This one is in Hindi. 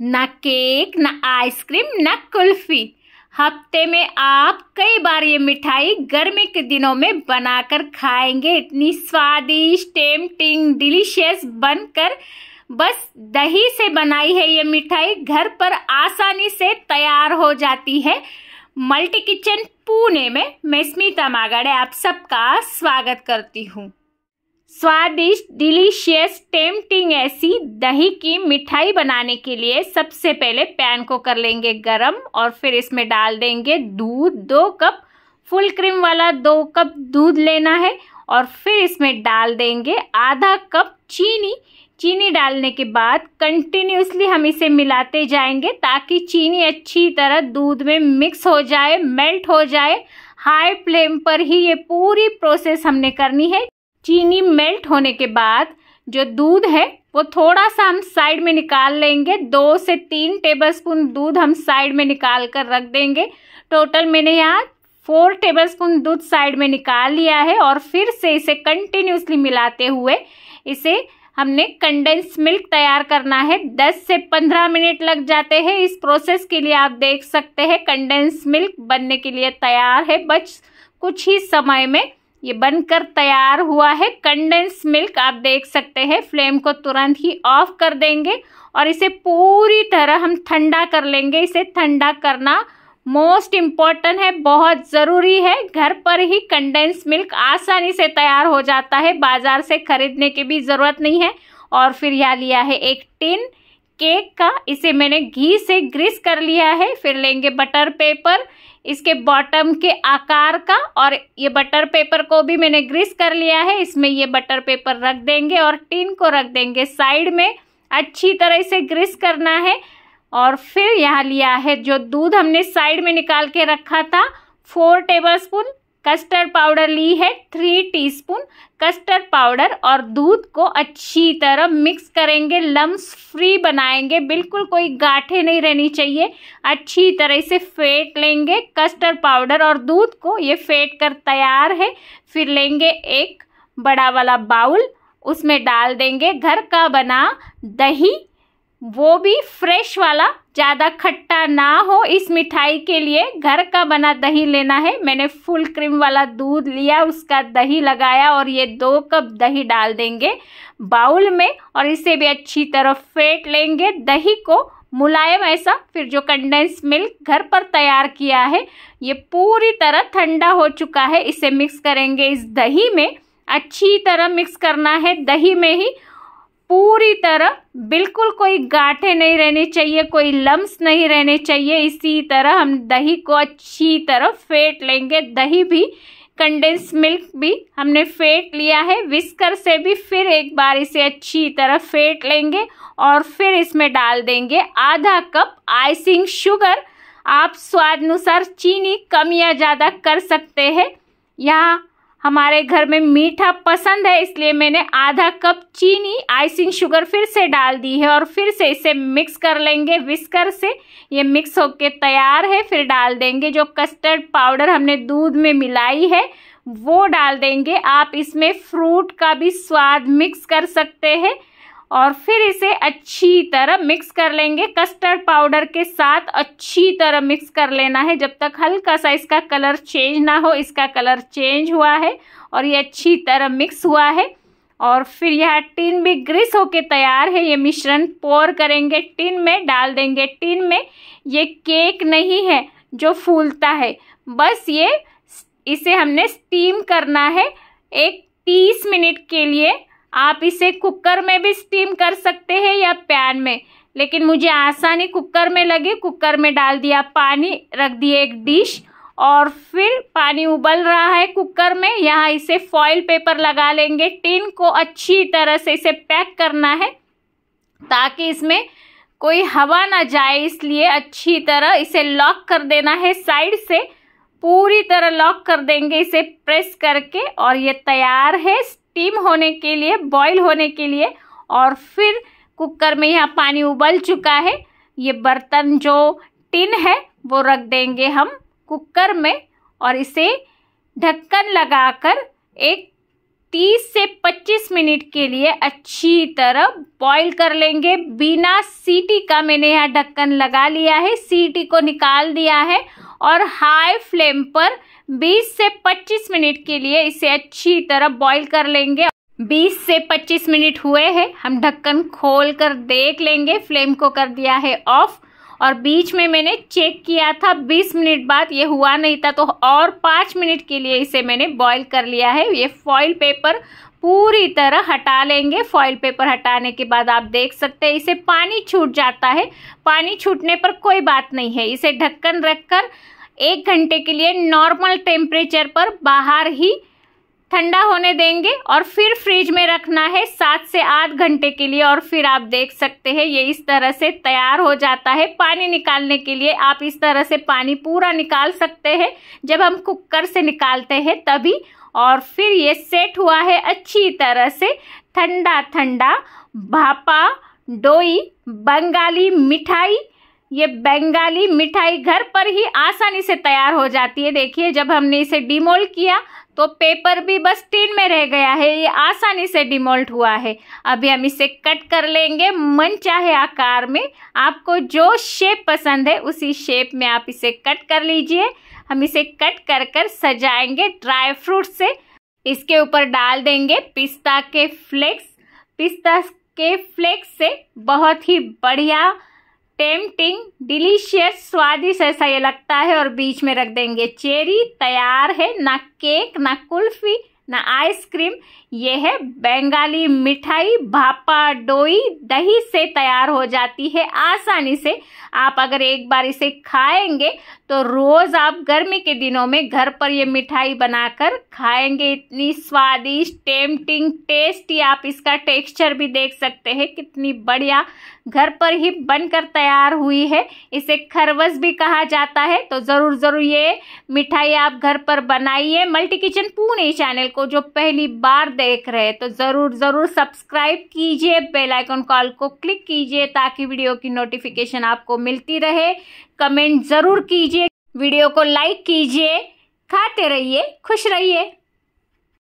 ना केक ना आइसक्रीम ना कुल्फ़ी हफ्ते में आप कई बार ये मिठाई गर्मी के दिनों में बनाकर खाएंगे इतनी स्वादिष्ट टेम्पटिंग डिलीशियस बनकर बस दही से बनाई है ये मिठाई घर पर आसानी से तैयार हो जाती है मल्टी किचन पुणे में मैं स्मिता मागड़े आप सबका स्वागत करती हूँ स्वादिष्ट डिलीशियस टेम्पटिंग ऐसी दही की मिठाई बनाने के लिए सबसे पहले पैन को कर लेंगे गरम और फिर इसमें डाल देंगे दूध दो कप फुल क्रीम वाला दो कप दूध लेना है और फिर इसमें डाल देंगे आधा कप चीनी चीनी डालने के बाद कंटिन्यूसली हम इसे मिलाते जाएंगे ताकि चीनी अच्छी तरह दूध में मिक्स हो जाए मेल्ट हो जाए हाई फ्लेम पर ही ये पूरी प्रोसेस हमने करनी है चीनी मेल्ट होने के बाद जो दूध है वो थोड़ा सा हम साइड में निकाल लेंगे दो से तीन टेबलस्पून दूध हम साइड में निकाल कर रख देंगे टोटल मैंने यहाँ फोर टेबलस्पून दूध साइड में निकाल लिया है और फिर से इसे कंटिन्यूसली मिलाते हुए इसे हमने कंडेंस मिल्क तैयार करना है 10 से 15 मिनट लग जाते हैं इस प्रोसेस के लिए आप देख सकते हैं कंडेंस मिल्क बनने के लिए तैयार है बस कुछ ही समय में ये बनकर तैयार हुआ है कंडेंस मिल्क आप देख सकते हैं फ्लेम को तुरंत ही ऑफ कर देंगे और इसे पूरी तरह हम ठंडा कर लेंगे इसे ठंडा करना मोस्ट इम्पॉर्टेंट है बहुत ज़रूरी है घर पर ही कंडेंस मिल्क आसानी से तैयार हो जाता है बाज़ार से ख़रीदने की भी ज़रूरत नहीं है और फिर यह लिया है एक टिन केक का इसे मैंने घी से ग्रीस कर लिया है फिर लेंगे बटर पेपर इसके बॉटम के आकार का और ये बटर पेपर को भी मैंने ग्रीस कर लिया है इसमें ये बटर पेपर रख देंगे और टिन को रख देंगे साइड में अच्छी तरह से ग्रीस करना है और फिर यहाँ लिया है जो दूध हमने साइड में निकाल के रखा था four tablespoon custard powder ली है थ्री टीस्पून कस्टर्ड पाउडर और दूध को अच्छी तरह मिक्स करेंगे लम्स फ्री बनाएंगे बिल्कुल कोई गाठे नहीं रहनी चाहिए अच्छी तरह से फेट लेंगे कस्टर्ड पाउडर और दूध को ये फेंट कर तैयार है फिर लेंगे एक बड़ा वाला बाउल उसमें डाल देंगे घर का बना दही वो भी फ्रेश वाला ज़्यादा खट्टा ना हो इस मिठाई के लिए घर का बना दही लेना है मैंने फुल क्रीम वाला दूध लिया उसका दही लगाया और ये दो कप दही डाल देंगे बाउल में और इसे भी अच्छी तरह फेंट लेंगे दही को मुलायम ऐसा फिर जो कंडेंस मिल्क घर पर तैयार किया है ये पूरी तरह ठंडा हो चुका है इसे मिक्स करेंगे इस दही में अच्छी तरह मिक्स करना है दही में ही पूरी तरह बिल्कुल कोई गाठे नहीं रहने चाहिए कोई लम्स नहीं रहने चाहिए इसी तरह हम दही को अच्छी तरह फेंट लेंगे दही भी कंडेंस मिल्क भी हमने फेंट लिया है विस्कर से भी फिर एक बार इसे अच्छी तरह फेंट लेंगे और फिर इसमें डाल देंगे आधा कप आइसिंग शुगर आप स्वाद अनुसार चीनी कम या ज़्यादा कर सकते हैं यहाँ हमारे घर में मीठा पसंद है इसलिए मैंने आधा कप चीनी आइसिंग शुगर फिर से डाल दी है और फिर से इसे मिक्स कर लेंगे विस्कर से ये मिक्स होके तैयार है फिर डाल देंगे जो कस्टर्ड पाउडर हमने दूध में मिलाई है वो डाल देंगे आप इसमें फ्रूट का भी स्वाद मिक्स कर सकते हैं और फिर इसे अच्छी तरह मिक्स कर लेंगे कस्टर्ड पाउडर के साथ अच्छी तरह मिक्स कर लेना है जब तक हल्का सा इसका कलर चेंज ना हो इसका कलर चेंज हुआ है और ये अच्छी तरह मिक्स हुआ है और फिर यह टिन भी ग्रिस होके तैयार है ये मिश्रण पोर करेंगे टिन में डाल देंगे टिन में ये केक नहीं है जो फूलता है बस ये इसे हमने स्टीम करना है एक तीस मिनट के लिए आप इसे कुकर में भी स्टीम कर सकते हैं या पैन में लेकिन मुझे आसानी कुकर में लगी कुकर में डाल दिया पानी रख दिए एक डिश और फिर पानी उबल रहा है कुकर में यहाँ इसे फॉइल पेपर लगा लेंगे टिन को अच्छी तरह से इसे पैक करना है ताकि इसमें कोई हवा ना जाए इसलिए अच्छी तरह इसे लॉक कर देना है साइड से पूरी तरह लॉक कर देंगे इसे प्रेस करके और ये तैयार है स्टीम होने के लिए बॉईल होने के लिए और फिर कुकर में यहाँ पानी उबल चुका है ये बर्तन जो टिन है वो रख देंगे हम कुकर में और इसे ढक्कन लगाकर एक 30 से 25 मिनट के लिए अच्छी तरह बॉईल कर लेंगे बिना सीटी का मैंने यहाँ ढक्कन लगा लिया है सीटी को निकाल दिया है और हाई फ्लेम पर 20 से 25 मिनट के लिए इसे अच्छी तरह बॉईल कर लेंगे 20 से 25 मिनट हुए हैं हम ढक्कन खोल कर देख लेंगे फ्लेम को कर दिया है ऑफ और बीच में मैंने चेक किया था 20 मिनट बाद ये हुआ नहीं था तो और 5 मिनट के लिए इसे मैंने बॉईल कर लिया है ये फॉइल पेपर पूरी तरह हटा लेंगे फॉइल पेपर हटाने के बाद आप देख सकते हैं इसे पानी छूट जाता है पानी छूटने पर कोई बात नहीं है इसे ढक्कन रखकर एक घंटे के लिए नॉर्मल टेम्परेचर पर बाहर ही ठंडा होने देंगे और फिर फ्रिज में रखना है सात से आठ घंटे के लिए और फिर आप देख सकते हैं ये इस तरह से तैयार हो जाता है पानी निकालने के लिए आप इस तरह से पानी पूरा निकाल सकते हैं जब हम कुकर से निकालते हैं तभी और फिर ये सेट हुआ है अच्छी तरह से ठंडा ठंडा भापा डोई बंगाली मिठाई ये बंगाली मिठाई घर पर ही आसानी से तैयार हो जाती है देखिए जब हमने इसे डिमोल्ड किया तो पेपर भी बस टीन में रह गया है ये आसानी से डिमोल्ट हुआ है अभी हम इसे कट कर लेंगे मन चाहे आकार में आपको जो शेप पसंद है उसी शेप में आप इसे कट कर लीजिए हम इसे कट कर कर सजाएंगे ड्राई फ्रूट से इसके ऊपर डाल देंगे पिस्ता के फ्लेक्स पिस्ता के फ्लेक्स से बहुत ही बढ़िया टेम्पटिंग डिलीशियस स्वादिष्ट ऐसा ये लगता है और बीच में रख देंगे चेरी तैयार है ना केक ना कुल्फी ना आइसक्रीम ये है बंगाली मिठाई भापा डोई दही से तैयार हो जाती है आसानी से आप अगर एक बार इसे खाएंगे तो रोज़ आप गर्मी के दिनों में घर पर ये मिठाई बनाकर खाएंगे इतनी स्वादिष्ट टेम्पटिंग टेस्टी आप इसका टेक्सचर भी देख सकते हैं कितनी बढ़िया घर पर ही बनकर तैयार हुई है इसे खरवस भी कहा जाता है तो ज़रूर ज़रूर ये मिठाई आप घर पर बनाइए मल्टी किचन पुणे चैनल को जो पहली बार देख रहे हैं तो ज़रूर ज़रूर सब्सक्राइब कीजिए बेलाइकॉन कॉल को क्लिक कीजिए ताकि वीडियो की नोटिफिकेशन आपको मिलती रहे कमेंट ज़रूर कीजिए वीडियो को लाइक कीजिए खाते रहिए खुश रहिए